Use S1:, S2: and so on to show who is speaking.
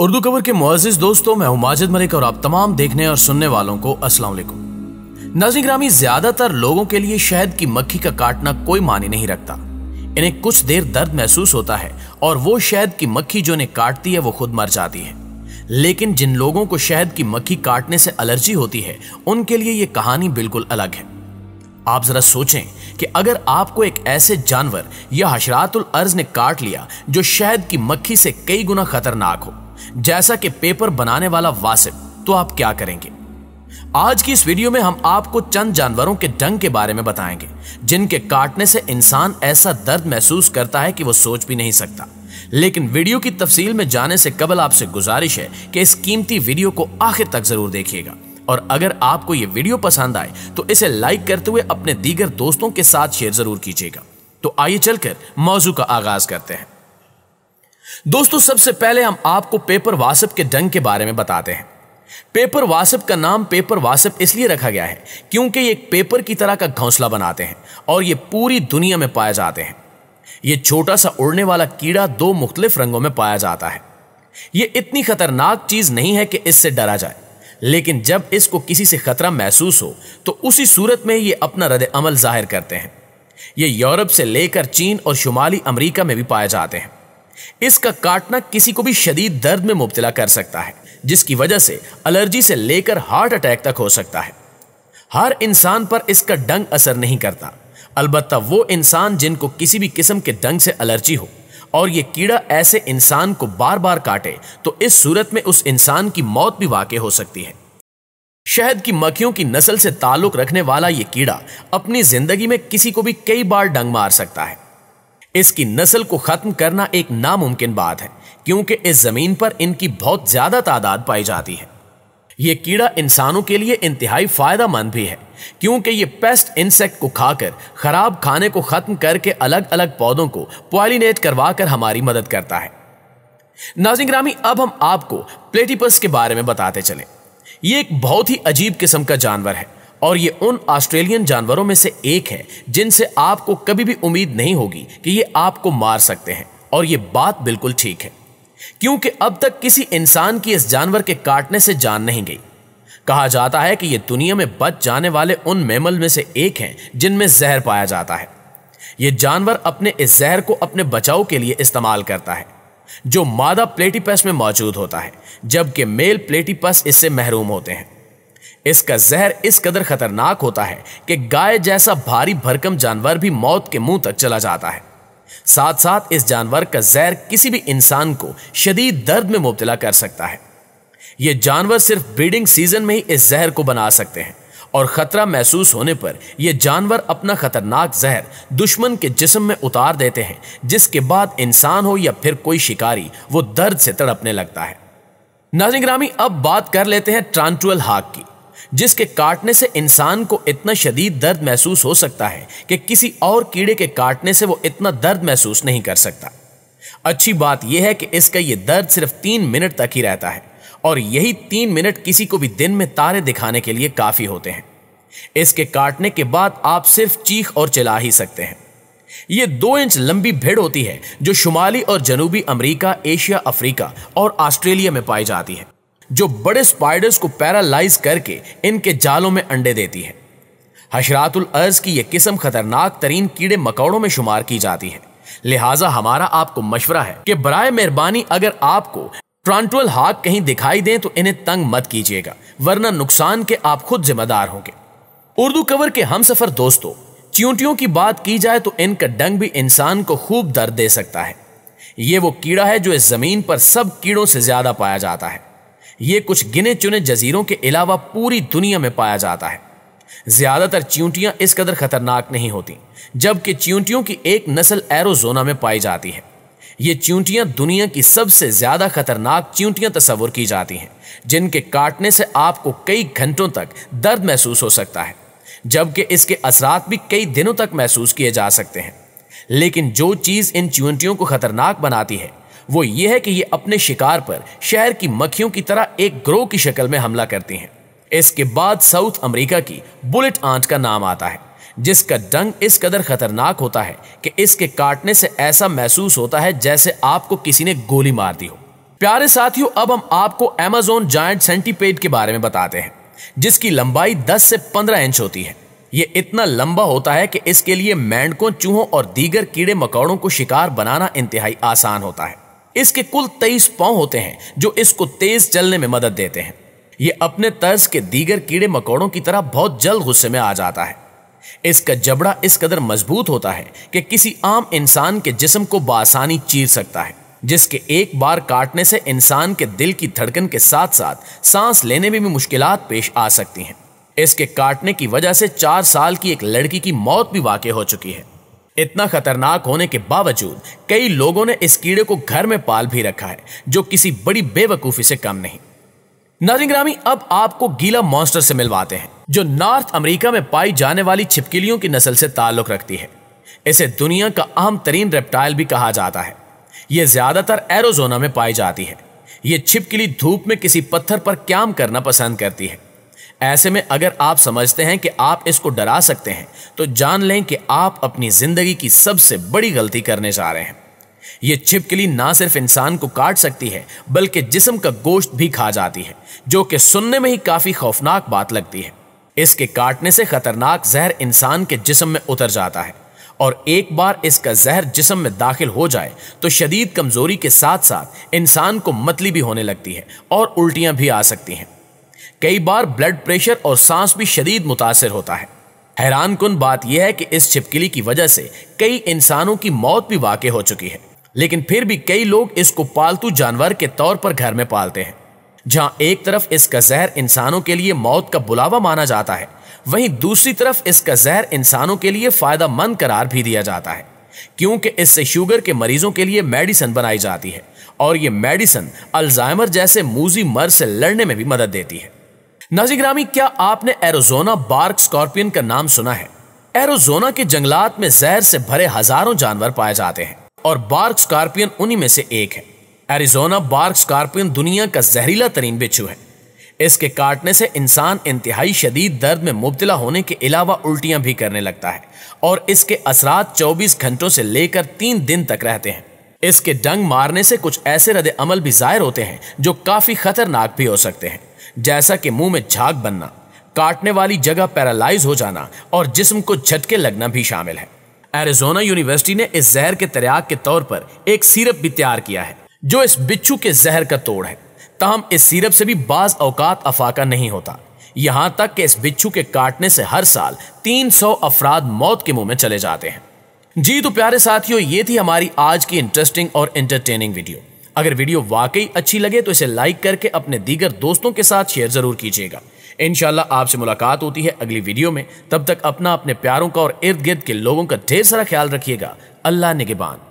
S1: उर्दू खबर के मुआजिज दोस्तों मैं हूं माजिद मलिक और आप तमाम देखने और सुनने वालों को अस्सलाम वालेकुम नाजिक ग्रामी ज्यादातर लोगों के लिए शहद की मक्खी का काटना कोई मानी नहीं रखता इन्हें कुछ देर दर्द महसूस होता है और वो शहद की मक्खी जो इन्हें काटती है वो खुद मर जाती है लेकिन जिन लोगों को शहद की मक्खी काटने से एलर्जी होती है उनके लिए ये कहानी बिल्कुल अलग है आप जरा सोचें कि अगर आपको एक ऐसे जानवर या हशरातुल अर्ज ने काट लिया जो शहद की मक्खी से कई गुना खतरनाक हो जैसा कि पेपर बनाने वाला वासिफ तो आप क्या करेंगे आज की इस वीडियो में हम आपको चंद जानवरों के डंग के बारे में बताएंगे जिनके काटने से इंसान ऐसा दर्द महसूस करता है कि वो सोच भी नहीं सकता लेकिन वीडियो की तफसील में जाने से कबल आपसे गुजारिश है कि इस कीमती वीडियो को आखिर तक जरूर देखिएगा और अगर आपको ये वीडियो पसंद आए तो इसे लाइक करते हुए अपने दीगर दोस्तों के साथ शेयर जरूर कीजिएगा तो आइए चलकर मौजू का आगाज करते हैं दोस्तों सबसे पहले हम आपको पेपर वासप के ढंग के बारे में बताते हैं पेपर वासप का नाम पेपर वासप इसलिए रखा गया है क्योंकि ये पेपर की तरह का घोंसला बनाते हैं और ये पूरी दुनिया में पाए जाते हैं ये छोटा सा उड़ने वाला कीड़ा दो मुख्तलिफ रंगों में पाया जाता है ये इतनी खतरनाक चीज नहीं है कि इससे डरा जाए लेकिन जब इसको किसी से खतरा महसूस हो तो उसी सूरत में ये अपना रद अमल जाहिर करते हैं ये यूरोप से लेकर चीन और शुमाली अमरीका में भी पाए जाते हैं इसका काटना किसी को भी शदीद दर्द में मुबतला कर सकता है जिसकी वजह से एलर्जी से लेकर हार्ट अटैक तक हो सकता है हर इंसान पर इसका डंग असर नहीं करता अलबत् वो इंसान जिनको किसी भी किस्म के डंग से एलर्जी हो और ये कीड़ा ऐसे इंसान को बार बार काटे तो इस सूरत में उस इंसान की मौत भी वाकई हो सकती है शहद की मक्खियों की नस्ल से ताल्लुक़ रखने वाला ये कीड़ा अपनी ज़िंदगी में किसी को भी कई बार डंग मार सकता है इसकी नस्ल को खत्म करना एक नामुमकिन बात है क्योंकि इस जमीन पर इनकी बहुत ज्यादा तादाद पाई जाती है यह कीड़ा इंसानों के लिए इंतहाई मंद भी है क्योंकि यह पेस्ट इंसेक्ट को खाकर खराब खाने को खत्म करके अलग अलग पौधों को पॉलिनेट करवाकर हमारी मदद करता है नाजिंग्रामी अब हम आपको प्लेटिपस के बारे में बताते चले ये एक बहुत ही अजीब किस्म का जानवर है और ये उन ऑस्ट्रेलियन जानवरों में से एक है जिनसे आपको कभी भी उम्मीद नहीं होगी कि ये आपको मार सकते हैं और ये बात बिल्कुल ठीक है क्योंकि अब तक किसी इंसान की इस जानवर के काटने से जान नहीं गई कहा जाता है कि ये दुनिया में बच जाने वाले उन मेमल में से एक हैं जिनमें जहर पाया जाता है ये जानवर अपने इस जहर को अपने बचाव के लिए इस्तेमाल करता है जो मादा प्लेटीपस में मौजूद होता है जबकि मेल प्लेटीपस इससे महरूम होते हैं इसका जहर इस कदर खतरनाक होता है कि गाय जैसा भारी भरकम जानवर भी मौत के मुंह तक चला जाता है साथ साथ इस जानवर का जहर किसी भी इंसान को शदीद दर्द में मुबतला कर सकता है यह जानवर सिर्फ ब्रीडिंग सीजन में ही इस जहर को बना सकते हैं और खतरा महसूस होने पर यह जानवर अपना खतरनाक जहर दुश्मन के जिस्म में उतार देते हैं जिसके बाद इंसान हो या फिर कोई शिकारी वो दर्द से तड़पने लगता है नाजिंग्रामी अब बात कर लेते हैं ट्रांटुअल हाक की जिसके काटने से इंसान को इतना शदीद दर्द महसूस हो सकता है कि किसी और कीड़े के काटने से वो इतना दर्द महसूस नहीं कर सकता अच्छी बात यह है कि इसका यह दर्द सिर्फ तीन मिनट तक ही रहता है और यही तीन मिनट किसी को भी दिन में तारे दिखाने के लिए काफी होते हैं इसके काटने के बाद आप सिर्फ चीख और चिल्ला ही सकते हैं यह दो इंच लंबी भेड़ होती है जो शुमाली और जनूबी अमरीका एशिया अफ्रीका और ऑस्ट्रेलिया में पाई जाती है जो बड़े स्पाइडर्स को पैरालाइज करके इनके जालों में अंडे देती है हशरातुल अर्ज की यह किस्म खतरनाक तरीन कीड़े मकौड़ों में शुमार की जाती है लिहाजा हमारा आपको मशवरा है कि बरए मेहरबानी अगर आपको ट्रांटुअल हाक कहीं दिखाई दें तो इन्हें तंग मत कीजिएगा वरना नुकसान के आप खुद जिम्मेदार होंगे उर्दू कवर के हम सफर दोस्तों च्यूटियों की बात की जाए तो इनका डंग भी इंसान को खूब दर्द दे सकता है ये वो कीड़ा है जो इस जमीन पर सब कीड़ों से ज्यादा पाया जाता है ये कुछ गिने चुने जजीरों के अलावा पूरी दुनिया में पाया जाता है ज्यादातर चींटियां इस कदर खतरनाक नहीं होती जबकि चींटियों की एक नस्ल एरोजोना में पाई जाती है ये चींटियां दुनिया की सबसे ज्यादा खतरनाक चींटियां तस्वर की जाती हैं जिनके काटने से आपको कई घंटों तक दर्द महसूस हो सकता है जबकि इसके असरात भी कई दिनों तक महसूस किए जा सकते हैं लेकिन जो चीज़ इन चींटियों को खतरनाक बनाती है वो ये है कि ये अपने शिकार पर शहर की मक्खियों की तरह एक ग्रोह की शक्ल में हमला करती हैं इसके बाद साउथ अमेरिका की बुलेट आंट का नाम आता है जिसका डंग इस कदर खतरनाक होता है कि इसके काटने से ऐसा महसूस होता है जैसे आपको किसी ने गोली मार दी हो प्यारे साथियों अब हम आपको एमेजोन जॉइंट सेंटीपेड के बारे में बताते हैं जिसकी लंबाई 10 से 15 इंच होती है ये इतना लंबा होता है कि इसके लिए मेंढकों चूहों और दीगर कीड़े मकौड़ों को शिकार बनाना इंतहाई आसान होता है इसके कुल तेईस पांव होते हैं जो इसको तेज चलने में मदद देते हैं ये अपने तर्ज के दीगर कीड़े मकोड़ों की तरह बहुत जल्द गुस्से में आ जाता है इसका जबड़ा इस कदर मजबूत होता है कि किसी आम इंसान के जिस्म को बासानी चीर सकता है जिसके एक बार काटने से इंसान के दिल की धड़कन के साथ साथ सांस लेने में भी मुश्किल पेश आ सकती हैं इसके काटने की वजह से चार साल की एक लड़की की मौत भी वाकई हो चुकी है इतना खतरनाक होने के बावजूद कई लोगों ने इस कीड़े को घर में पाल भी रखा है जो किसी बड़ी बेवकूफी से कम नहीं नाजिंग्रामी अब आपको गीला मॉन्स्टर से मिलवाते हैं जो नॉर्थ अमेरिका में पाई जाने वाली छिपकलियों की नस्ल से ताल्लुक रखती है इसे दुनिया का अहम तरीन रेप्टाइल भी कहा जाता है यह ज्यादातर एरोजोना में पाई जाती है यह छिपकली धूप में किसी पत्थर पर क्याम करना पसंद करती है ऐसे में अगर आप समझते हैं कि आप इसको डरा सकते हैं तो जान लें कि आप अपनी जिंदगी की सबसे बड़ी गलती करने जा रहे हैं यह छिपकली ना सिर्फ इंसान को काट सकती है बल्कि जिस्म का गोश्त भी खा जाती है जो कि सुनने में ही काफी खौफनाक बात लगती है इसके काटने से खतरनाक जहर इंसान के जिसम में उतर जाता है और एक बार इसका जहर जिसम में दाखिल हो जाए तो शदीद कमजोरी के साथ साथ इंसान को मतली भी होने लगती है और उल्टियां भी आ सकती हैं कई बार ब्लड प्रेशर और सांस भी शदीद मुतासर होता है हैरान कन बात यह है कि इस छिपकली की वजह से कई इंसानों की मौत भी वाक़ हो चुकी है लेकिन फिर भी कई लोग इसको पालतू जानवर के तौर पर घर में पालते हैं जहां एक तरफ इसका जहर इंसानों के लिए मौत का बुलावा माना जाता है वहीं दूसरी तरफ इसका जहर इंसानों के लिए फायदा मंद करार भी दिया जाता है क्योंकि इससे शुगर के मरीजों के लिए मेडिसिन बनाई जाती है और ये मेडिसन अल्जाइमर जैसे मूजी मर से लड़ने में भी मदद देती है नाजिग्रामी क्या आपने एरोजोना बार्क स्कॉर्पियन का नाम सुना है एरोजोना के जंगलात में जहर से भरे हजारों जानवर पाए जाते हैं और बार्क स्कॉर्पियन उन्हीं में से एक है एरिजोना बार्क स्कॉर्पियन दुनिया का जहरीला तरीन बिच्छू है इसके काटने से इंसान इंतहाई शदीद दर्द में मुबतला होने के अलावा उल्टियां भी करने लगता है और इसके असरात 24 घंटों से लेकर तीन दिन तक रहते हैं इसके डंग मारने से कुछ ऐसे रद अमल भी जाहिर होते हैं जो काफ़ी खतरनाक भी हो सकते हैं जैसा कि मुंह में झाग बनना काटने वाली जगह पैरालाइज हो जाना और जिस्म को झटके लगना भी शामिल है एरिजोना यूनिवर्सिटी ने इस जहर के तैराक के तौर पर एक सीरप भी तैयार किया है जो इस बिच्छू के जहर का तोड़ है ताहम इस सीरप से भी बाज अवकात अफाका नहीं होता यहां तक कि इस बिच्छू के काटने से हर साल 300 अफराद मौत के मुंह में चले जाते हैं जी तो प्यारे साथियों ये थी हमारी आज की इंटरेस्टिंग और एंटरटेनिंग वीडियो अगर वीडियो वाकई अच्छी लगे तो इसे लाइक करके अपने दीगर दोस्तों के साथ शेयर जरूर कीजिएगा इनशाला आपसे मुलाकात होती है अगली वीडियो में तब तक अपना अपने प्यारों का और इर्द गिर्द के लोगों का ढेर सारा ख्याल रखिएगा अल्लाह निगेबान